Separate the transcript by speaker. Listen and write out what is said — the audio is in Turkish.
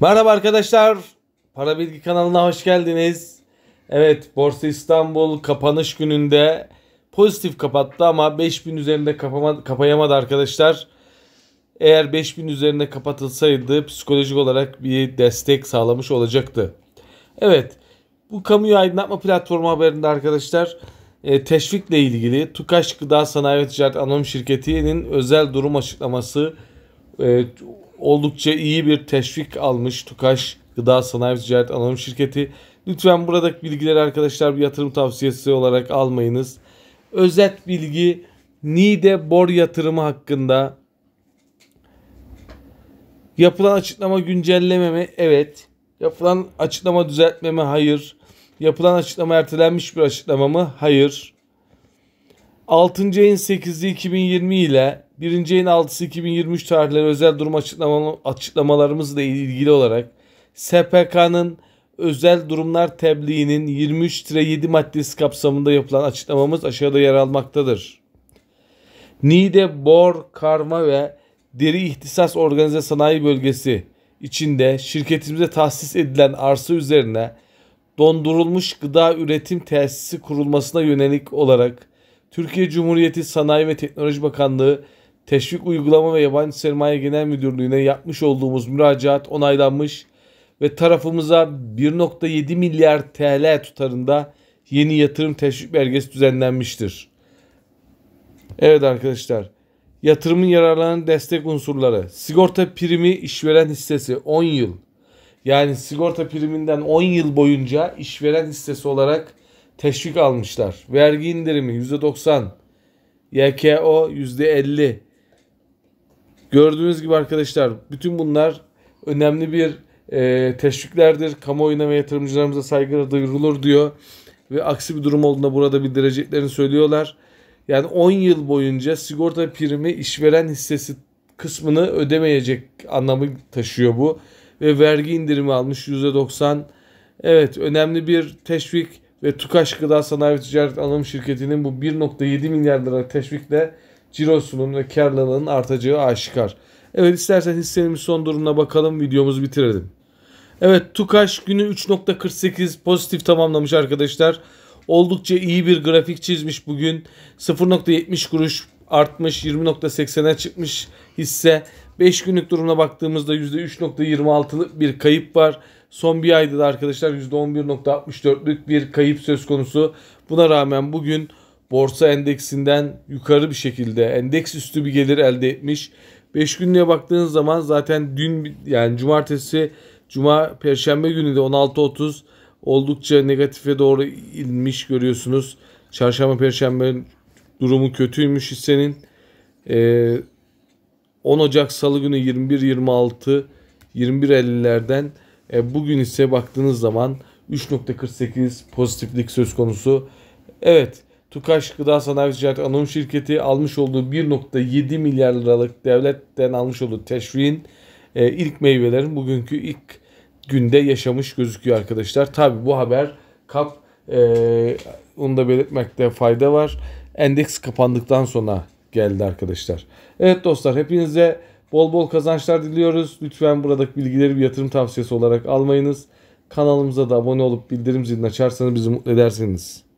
Speaker 1: Merhaba arkadaşlar. Para Bilgi kanalına hoş geldiniz. Evet Borsa İstanbul kapanış gününde pozitif kapattı ama 5000 üzerinde kapama, kapayamadı arkadaşlar. Eğer 5000 üzerinde kapatılsaydı psikolojik olarak bir destek sağlamış olacaktı. Evet bu kamuya aydınlatma platformu haberinde arkadaşlar e, teşvikle ilgili Tukaş Gıda Sanayi ve Ticaret Anonim Şirketi'nin özel durum açıklaması e, oldukça iyi bir teşvik almış Tukaş Gıda Sanayi Ticaret Anonim Şirketi. Lütfen buradaki bilgileri arkadaşlar bir yatırım tavsiyesi olarak almayınız. Özet bilgi NİDE bor yatırımı hakkında yapılan açıklama güncelleme mi? Evet. Yapılan açıklama düzeltme mi? Hayır. Yapılan açıklama ertelenmiş bir açıklama mı? Hayır. 6. ayın 8'i 2020 ile Birinci en altısı 2023 tarihleri özel durum açıklama, açıklamalarımızla ilgili olarak SPK'nın özel durumlar tebliğinin 23-7 maddesi kapsamında yapılan açıklamamız aşağıda yer almaktadır. Niğde Bor Karma ve Deri İhtisas Organize Sanayi Bölgesi içinde şirketimize tahsis edilen arsa üzerine dondurulmuş gıda üretim tesisi kurulmasına yönelik olarak Türkiye Cumhuriyeti Sanayi ve Teknoloji Bakanlığı Teşvik Uygulama ve Yabancı Sermaye Genel Müdürlüğü'ne yapmış olduğumuz müracaat onaylanmış ve tarafımıza 1.7 milyar TL tutarında yeni yatırım teşvik belgesi düzenlenmiştir. Evet arkadaşlar. Yatırımın yararlarının destek unsurları. Sigorta primi işveren hissesi 10 yıl. Yani sigorta priminden 10 yıl boyunca işveren hissesi olarak teşvik almışlar. Vergi indirimi %90. YKO %50. Gördüğünüz gibi arkadaşlar bütün bunlar önemli bir e, teşviklerdir. Kamuoyuna ve yatırımcılarımıza saygı duyurulur diyor. Ve aksi bir durum olduğunda burada bildireceklerini söylüyorlar. Yani 10 yıl boyunca sigorta primi işveren hissesi kısmını ödemeyecek anlamı taşıyor bu. Ve vergi indirimi almış %90. Evet önemli bir teşvik ve Tukaş Gıda Sanayi ve Ticaret Anonim Şirketi'nin bu 1.7 milyar lira teşvikle cirosunun ve karlılığının artacağı aşikar. Evet istersen hissenin son durumuna bakalım videomuzu bitirelim. Evet Tukaş günü 3.48 pozitif tamamlamış arkadaşlar. Oldukça iyi bir grafik çizmiş bugün. 0.70 kuruş artmış 20.80'e çıkmış hisse. 5 günlük durumuna baktığımızda %3.26'lık bir kayıp var. Son bir ayda da arkadaşlar %11.64'lük bir kayıp söz konusu. Buna rağmen bugün borsa endeksinden yukarı bir şekilde endeks üstü bir gelir elde etmiş. 5 günlüğe baktığınız zaman zaten dün yani cumartesi cuma perşembe günü de 16.30 oldukça negatife doğru inmiş görüyorsunuz. Çarşamba perşembe durumu kötüymüş hissenin. Ee, 10 Ocak salı günü 21.26 21.50'lerden e, bugün ise baktığınız zaman 3.48 pozitiflik söz konusu. Evet Tukaş Gıda Sanayi Ticaret Anonim Şirketi almış olduğu 1.7 milyar liralık devletten almış olduğu teşviğin e, ilk meyvelerin bugünkü ilk günde yaşamış gözüküyor arkadaşlar. Tabi bu haber kap e, onu da belirtmekte fayda var. Endeks kapandıktan sonra geldi arkadaşlar. Evet dostlar hepinize bol bol kazançlar diliyoruz. Lütfen buradaki bilgileri bir yatırım tavsiyesi olarak almayınız. Kanalımıza da abone olup bildirim zilini açarsanız bizi mutlu edersiniz.